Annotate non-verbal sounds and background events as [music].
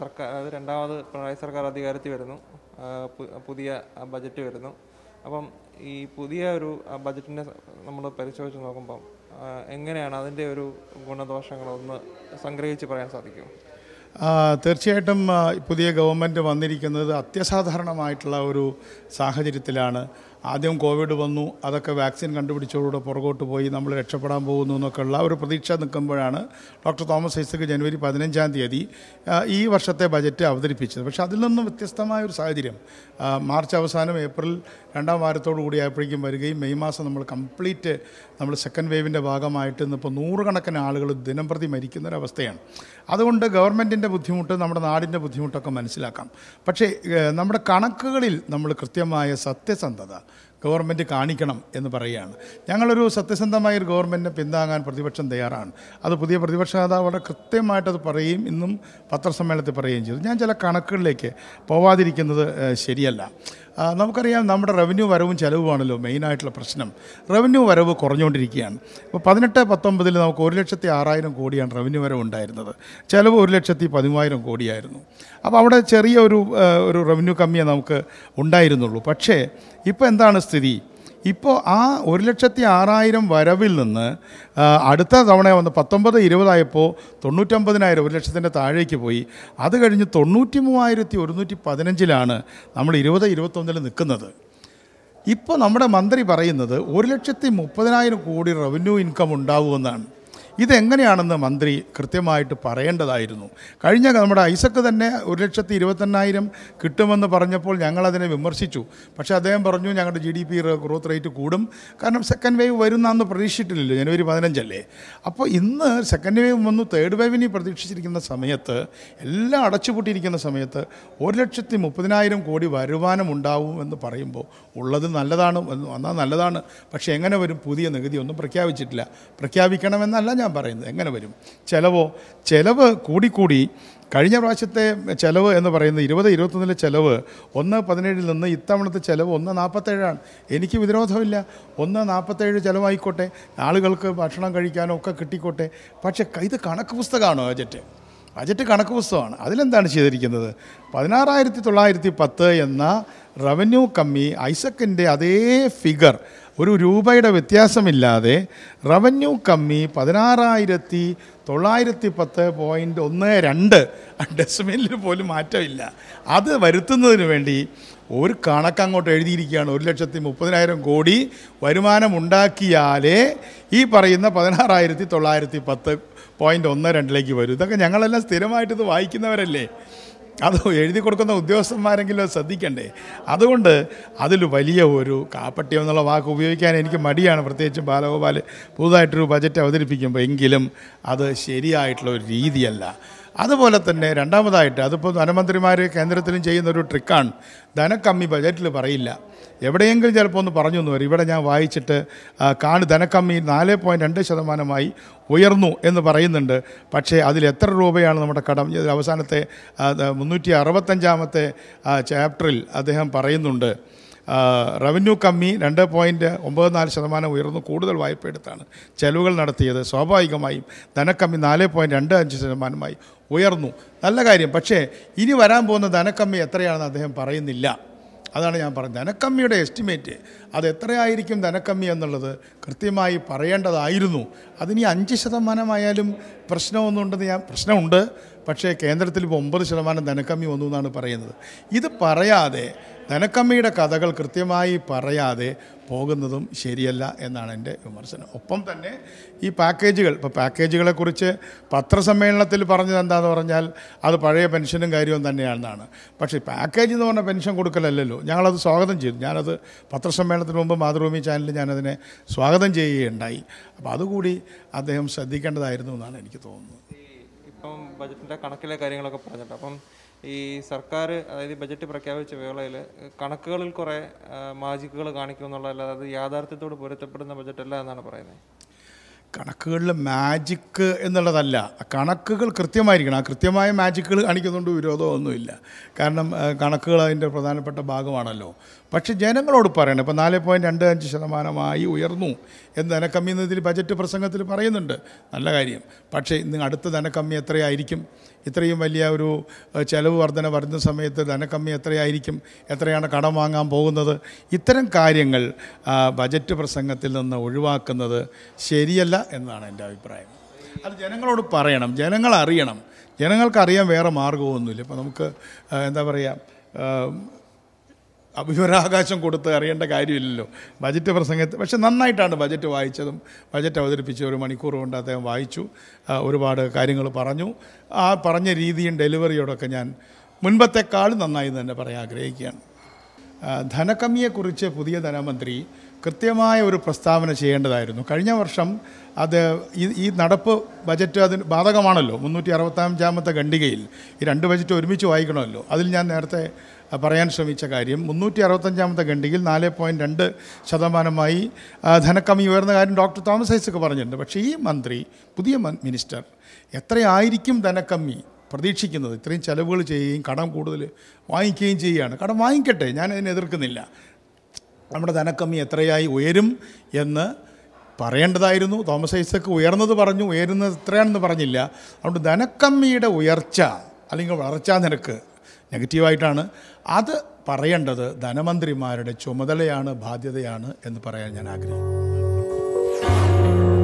സർക്കാർ രണ്ടാമത് പിണറായി സർക്കാർ അധികാരത്തിൽ വരുന്നു പുതിയ ബജറ്റ് വരുന്നു അപ്പം ഈ പുതിയ ഒരു ബജറ്റിനെ നമ്മൾ പരിശോധിച്ച് നോക്കുമ്പം എങ്ങനെയാണ് അതിൻ്റെ ഒരു ഗുണദോഷങ്ങളൊന്ന് സംഗ്രഹിച്ച് പറയാൻ സാധിക്കും തീർച്ചയായിട്ടും പുതിയ ഗവൺമെൻറ് വന്നിരിക്കുന്നത് അത്യസാധാരണമായിട്ടുള്ള ഒരു സാഹചര്യത്തിലാണ് ആദ്യം കോവിഡ് വന്നു അതൊക്കെ വാക്സിൻ കണ്ടുപിടിച്ചതോടുകൂടെ പുറകോട്ട് പോയി നമ്മൾ രക്ഷപ്പെടാൻ പോകുന്നു എന്നൊക്കെയുള്ള ഒരു പ്രതീക്ഷ നിൽക്കുമ്പോഴാണ് ഡോക്ടർ തോമസ് ഐസക് ജനുവരി പതിനഞ്ചാം തീയതി ഈ വർഷത്തെ ബജറ്റ് അവതരിപ്പിച്ചത് പക്ഷേ അതിൽ നിന്നും വ്യത്യസ്തമായ ഒരു സാഹചര്യം മാർച്ച് അവസാനം ഏപ്രിൽ രണ്ടാം വാരത്തോടു കൂടി ആയപ്പോഴേക്കും വരികയും മെയ് മാസം നമ്മൾ കംപ്ലീറ്റ് നമ്മൾ സെക്കൻഡ് വേവിൻ്റെ ഭാഗമായിട്ട് ഇന്നിപ്പോൾ നൂറുകണക്കിന് ആളുകൾ ദിനം പ്രതി മരിക്കുന്നൊരവസ്ഥയാണ് അതുകൊണ്ട് ഗവൺമെൻറ്റിൻ്റെ ബുദ്ധിമുട്ട് നമ്മുടെ നാടിൻ്റെ ബുദ്ധിമുട്ടൊക്കെ മനസ്സിലാക്കാം പക്ഷേ നമ്മുടെ കണക്കുകളിൽ നമ്മൾ കൃത്യമായ സത്യസന്ധത ഗവൺമെൻറ് കാണിക്കണം എന്ന് പറയുകയാണ് ഞങ്ങളൊരു സത്യസന്ധമായ ഒരു ഗവൺമെൻറ്റിനെ പിന്താങ്ങാൻ പ്രതിപക്ഷം തയ്യാറാണ് അത് പുതിയ പ്രതിപക്ഷ നേതാവ് വളരെ കൃത്യമായിട്ടത് പറയുകയും ഇന്നും പത്രസമ്മേളനത്തിൽ പറയുകയും ചെയ്തു ഞാൻ ചില കണക്കുകളിലേക്ക് പോവാതിരിക്കുന്നത് ശരിയല്ല നമുക്കറിയാം നമ്മുടെ റവന്യൂ വരവും ചിലവുമാണല്ലോ മെയിനായിട്ടുള്ള പ്രശ്നം റവന്യൂ വരവ് കുറഞ്ഞുകൊണ്ടിരിക്കുകയാണ് ഇപ്പോൾ പതിനെട്ട് പത്തൊമ്പതിൽ നമുക്ക് ഒരു ലക്ഷത്തി ആറായിരം കോടിയാണ് റവന്യൂ വരവ് ഉണ്ടായിരുന്നത് ചിലവ് ഒരു ലക്ഷത്തി പതിമൂവായിരം കോടിയായിരുന്നു അപ്പോൾ അവിടെ ചെറിയ ഒരു ഒരു റവന്യൂ കമ്മിയെ നമുക്ക് ഉണ്ടായിരുന്നുള്ളൂ പക്ഷേ ഇപ്പോൾ എന്താണ് സ്ഥിതി ഇപ്പോൾ ആ ഒരു ലക്ഷത്തി ആറായിരം വരവിൽ നിന്ന് അടുത്ത തവണ വന്ന് പത്തൊമ്പത് ഇരുപതായപ്പോൾ തൊണ്ണൂറ്റൊമ്പതിനായിരം ഒരു ലക്ഷത്തിൻ്റെ താഴേക്ക് പോയി അത് കഴിഞ്ഞ് തൊണ്ണൂറ്റി മൂവായിരത്തി ഒരുന്നൂറ്റി പതിനഞ്ചിലാണ് നമ്മൾ ഇരുപത് ഇരുപത്തൊന്നിൽ നിൽക്കുന്നത് ഇപ്പോൾ നമ്മുടെ മന്ത്രി പറയുന്നത് ഒരു ലക്ഷത്തി മുപ്പതിനായിരം കോടി റവന്യൂ ഇൻകം ഉണ്ടാവുമെന്നാണ് ഇതെങ്ങനെയാണെന്ന് മന്ത്രി കൃത്യമായിട്ട് പറയേണ്ടതായിരുന്നു കഴിഞ്ഞ നമ്മുടെ ഐസക്ക് തന്നെ ഒരു ലക്ഷത്തി ഇരുപത്തെണ്ണായിരം കിട്ടുമെന്ന് പറഞ്ഞപ്പോൾ ഞങ്ങളതിനെ വിമർശിച്ചു പക്ഷേ അദ്ദേഹം പറഞ്ഞു ഞങ്ങളുടെ G D P growth rate കൂടും കാരണം സെക്കൻഡ് വേവ് വരുന്നാന്ന് പ്രതീക്ഷിച്ചിട്ടില്ലല്ലോ ജനുവരി പതിനഞ്ചല്ലേ അപ്പോൾ ഇന്ന് സെക്കൻഡ് വേവ് വന്നു തേർഡ് വേവിനെ പ്രതീക്ഷിച്ചിരിക്കുന്ന സമയത്ത് എല്ലാം അടച്ചുപൂട്ടിയിരിക്കുന്ന സമയത്ത് ഒരു ലക്ഷത്തി മുപ്പതിനായിരം കോടി വരുമാനം ഉണ്ടാവും എന്ന് പറയുമ്പോൾ ഉള്ളത് നല്ലതാണ് വന്നാൽ നല്ലതാണ് പക്ഷേ എങ്ങനെ വരും പുതിയ നികുതി ഒന്നും പ്രഖ്യാപിച്ചിട്ടില്ല പ്രഖ്യാപിക്കണമെന്നല്ല ഞാൻ പറയുന്നത് എങ്ങനെ വരും ചിലവോ ചിലവ് കൂടിക്കൂടി കഴിഞ്ഞ പ്രാവശ്യത്തെ ചിലവ് എന്ന് പറയുന്നത് ഇരുപത് ഇരുപത്തൊന്നിലെ ചിലവ് ഒന്ന് പതിനേഴിൽ നിന്ന് ഇത്തവണത്തെ ചിലവ് ഒന്ന് നാൽപ്പത്തേഴാണ് എനിക്ക് വിരോധമില്ല ഒന്ന് നാൽപ്പത്തേഴ് ചിലവായിക്കോട്ടെ ആളുകൾക്ക് ഭക്ഷണം കഴിക്കാനോ ഒക്കെ കിട്ടിക്കോട്ടെ പക്ഷേ ഇത് കണക്ക് പുസ്തകമാണോ ബജറ്റ് ബജറ്റ് കണക്ക് പുസ്തകമാണ് അതിലെന്താണ് ചെയ്തിരിക്കുന്നത് പതിനാറായിരത്തി തൊള്ളായിരത്തി പത്ത് എന്ന റവന്യൂ കമ്മി ഐസക്കിൻ്റെ അതേ ഫിഗർ ഒരു രൂപയുടെ വ്യത്യാസമില്ലാതെ റവന്യൂ കമ്മി പതിനാറായിരത്തി തൊള്ളായിരത്തി പത്ത് പോയിൻറ്റ് ഒന്ന് രണ്ട് ഡെസ്മിനിൽ [laughs] പോലും മാറ്റമില്ല അത് വരുത്തുന്നതിന് വേണ്ടി ഒരു കണക്കങ്ങോട്ട് എഴുതിയിരിക്കുകയാണ് ഒരു ലക്ഷത്തി മുപ്പതിനായിരം കോടി വരുമാനമുണ്ടാക്കിയാലേ ഈ പറയുന്ന പതിനാറായിരത്തി തൊള്ളായിരത്തി പത്ത് പോയിൻ്റ് ഒന്ന് രണ്ടിലേക്ക് വരും ഇതൊക്കെ ഞങ്ങളെല്ലാം സ്ഥിരമായിട്ട് ഇത് വായിക്കുന്നവരല്ലേ അത് എഴുതി കൊടുക്കുന്ന ഉദ്യോഗസ്ഥന്മാരെങ്കിലും ശ്രദ്ധിക്കണ്ടേ അതുകൊണ്ട് അതിൽ വലിയ ഒരു കാപ്പട്ടി എന്നുള്ള വാക്ക് ഉപയോഗിക്കാൻ എനിക്ക് മടിയാണ് പ്രത്യേകിച്ചും ബാലഗോപാൽ പുതുതായിട്ടൊരു ബജറ്റ് അവതരിപ്പിക്കുമ്പോൾ എങ്കിലും അത് ശരിയായിട്ടുള്ള ഒരു രീതിയല്ല അതുപോലെ തന്നെ രണ്ടാമതായിട്ട് അതിപ്പോൾ ധനമന്ത്രിമാർ കേന്ദ്രത്തിലും ചെയ്യുന്ന ഒരു ട്രിക്കാണ് ധനക്കമ്മി ബജറ്റിൽ പറയില്ല എവിടെയെങ്കിലും ചിലപ്പോൾ ഒന്ന് പറഞ്ഞു എന്ന് വരും ഇവിടെ ഞാൻ വായിച്ചിട്ട് കാട് ധനക്കമ്മി നാല് പോയിൻറ്റ് രണ്ട് ശതമാനമായി ഉയർന്നു എന്ന് പറയുന്നുണ്ട് പക്ഷേ അതിൽ എത്ര രൂപയാണ് നമ്മുടെ കടം അവസാനത്തെ മുന്നൂറ്റി അറുപത്തഞ്ചാമത്തെ ചാപ്റ്ററിൽ അദ്ദേഹം പറയുന്നുണ്ട് റവന്യൂ കമ്മി രണ്ട് പോയിൻറ്റ് ഒമ്പത് നാല് ശതമാനം ഉയർന്നു കൂടുതൽ വായ്പ എടുത്താണ് ചെലവുകൾ നടത്തിയത് സ്വാഭാവികമായും ധനക്കമ്മി നാല് പോയിൻറ്റ് രണ്ട് അഞ്ച് ശതമാനമായി ഉയർന്നു നല്ല കാര്യം പക്ഷേ ഇനി വരാൻ പോകുന്ന ധനക്കമ്മി എത്രയാണെന്ന് അദ്ദേഹം പറയുന്നില്ല അതാണ് ഞാൻ പറഞ്ഞത് ധനക്കമ്മിയുടെ എസ്റ്റിമേറ്റ് അത് എത്രയായിരിക്കും ധനക്കമ്മി എന്നുള്ളത് കൃത്യമായി പറയേണ്ടതായിരുന്നു അതിനി അഞ്ച് ശതമാനമായാലും പ്രശ്നമൊന്നുണ്ടെന്ന് ഞാൻ പ്രശ്നമുണ്ട് പക്ഷേ കേന്ദ്രത്തിൽ ഇപ്പോൾ ഒമ്പത് ശതമാനം ധനക്കമ്മി വന്നു എന്നാണ് പറയുന്നത് ഇത് പറയാതെ ധനക്കമ്മിയുടെ കഥകൾ കൃത്യമായി പറയാതെ പോകുന്നതും ശരിയല്ല എന്നാണ് എൻ്റെ വിമർശനം ഒപ്പം തന്നെ ഈ പാക്കേജുകൾ ഇപ്പോൾ പാക്കേജുകളെക്കുറിച്ച് പത്രസമ്മേളനത്തിൽ പറഞ്ഞത് എന്താണെന്ന് പറഞ്ഞാൽ അത് പഴയ പെൻഷനും കാര്യവും തന്നെയാണെന്നാണ് പക്ഷേ പാക്കേജ് എന്ന് പറഞ്ഞാൽ പെൻഷൻ കൊടുക്കലല്ലല്ലോ ഞങ്ങളത് സ്വാഗതം ചെയ്തു ഞാനത് പത്രസമ്മേളനത്തിന് മുമ്പ് മാതൃഭൂമി ചാനലിൽ ഞാനതിനെ സ്വാഗതം ചെയ്യുകയുണ്ടായി അപ്പോൾ അതുകൂടി അദ്ദേഹം ശ്രദ്ധിക്കേണ്ടതായിരുന്നു എന്നാണ് എനിക്ക് തോന്നുന്നത് ഇപ്പം ബജറ്റിൻ്റെ കണക്കിലെ കാര്യങ്ങളൊക്കെ പറഞ്ഞിട്ട് അപ്പം ഈ സർക്കാർ അതായത് ബജറ്റ് പ്രഖ്യാപിച്ച വേളയിൽ കണക്കുകളിൽ കുറേ മാജിക്കുകൾ എന്നുള്ളതല്ല അത് യാഥാർത്ഥ്യത്തോട് പൊരുത്തപ്പെടുന്ന ബജറ്റല്ല എന്നാണ് പറയുന്നത് കണക്കുകളിൽ മാജിക്ക് എന്നുള്ളതല്ല കണക്കുകൾ കൃത്യമായിരിക്കണം ആ കൃത്യമായ മാജിക്കുകൾ കാണിക്കുന്നുണ്ട് വിരോധമൊന്നുമില്ല കാരണം കണക്കുകൾ അതിൻ്റെ പ്രധാനപ്പെട്ട ഭാഗമാണല്ലോ പക്ഷേ ജനങ്ങളോട് പറയണം ഇപ്പോൾ നാല് പോയിൻറ്റ് രണ്ട് അഞ്ച് ശതമാനമായി ഉയർന്നു എന്ന് ധനക്കമ്മി ഇതിൽ ബജറ്റ് പ്രസംഗത്തിൽ പറയുന്നുണ്ട് നല്ല കാര്യം പക്ഷേ ഇന്ന് അടുത്ത ധനക്കമ്മി എത്രയായിരിക്കും ഇത്രയും വലിയ ഒരു ചെലവ് വർധന വരുന്ന സമയത്ത് ധനക്കമ്മി എത്രയായിരിക്കും എത്രയാണ് കടം വാങ്ങാൻ പോകുന്നത് ഇത്തരം കാര്യങ്ങൾ ബജറ്റ് പ്രസംഗത്തിൽ നിന്ന് ഒഴിവാക്കുന്നത് ശരിയല്ല എന്നാണ് എൻ്റെ അഭിപ്രായം അത് ജനങ്ങളോട് പറയണം ജനങ്ങളറിയണം അറിയണം ജനങ്ങൾക്കറിയാൻ വേറെ മാർഗ്ഗമൊന്നുമില്ല ഇപ്പോൾ നമുക്ക് എന്താ പറയുക വിവരാവകാശം കൊടുത്ത് അറിയേണ്ട കാര്യമില്ലല്ലോ ബജറ്റ് പ്രസംഗത്തിൽ പക്ഷെ നന്നായിട്ടാണ് ബജറ്റ് വായിച്ചതും ബജറ്റ് അവതരിപ്പിച്ച ഒരു മണിക്കൂർ കൊണ്ട് അദ്ദേഹം വായിച്ചു ഒരുപാട് കാര്യങ്ങൾ പറഞ്ഞു ആ പറഞ്ഞ രീതിയും ഡെലിവറിയോടൊക്കെ ഞാൻ മുൻപത്തെക്കാളും നന്നായി തന്നെ പറയാൻ ആഗ്രഹിക്കുകയാണ് ധനക്കമ്മിയെക്കുറിച്ച് പുതിയ ധനമന്ത്രി കൃത്യമായ ഒരു പ്രസ്താവന ചെയ്യേണ്ടതായിരുന്നു കഴിഞ്ഞ വർഷം അത് ഈ ഈ നടപ്പ് ബജറ്റ് അതിന് ബാധകമാണല്ലോ മുന്നൂറ്റി അറുപത്താഞ്ചാമത്തെ ഖണ്ഡികയിൽ ഈ രണ്ട് ബജറ്റ് ഒരുമിച്ച് വായിക്കണമല്ലോ അതിൽ ഞാൻ നേരത്തെ പറയാൻ ശ്രമിച്ച കാര്യം മുന്നൂറ്റി അറുപത്തഞ്ചാമത്തെ ഖണ്ഡികയിൽ നാല് പോയിൻറ്റ് രണ്ട് ശതമാനമായി ധനക്കമ്മി ഉയർന്ന കാര്യം ഡോക്ടർ തോമസ് ഐസൊക്കെ പറഞ്ഞിട്ടുണ്ട് പക്ഷേ ഈ മന്ത്രി പുതിയ മിനിസ്റ്റർ എത്രയായിരിക്കും ധനക്കമ്മി പ്രതീക്ഷിക്കുന്നത് ഇത്രയും ചിലവുകൾ ചെയ്യുകയും കടം കൂടുതൽ വാങ്ങിക്കുകയും ചെയ്യുകയാണ് കടം വാങ്ങിക്കട്ടെ ഞാൻ അതിനെ എതിർക്കുന്നില്ല നമ്മുടെ ധനക്കമ്മി എത്രയായി ഉയരും എന്ന് പറയേണ്ടതായിരുന്നു തോമസ് ഐസക്ക് ഉയർന്നത് പറഞ്ഞു ഉയരുന്നത് എത്രയാണെന്ന് പറഞ്ഞില്ല അതുകൊണ്ട് ധനക്കമ്മിയുടെ ഉയർച്ച അല്ലെങ്കിൽ വളർച്ചാ നിരക്ക് നെഗറ്റീവായിട്ടാണ് അത് പറയേണ്ടത് ധനമന്ത്രിമാരുടെ ചുമതലയാണ് ബാധ്യതയാണ് എന്ന് പറയാൻ ഞാൻ ആഗ്രഹിക്കുന്നു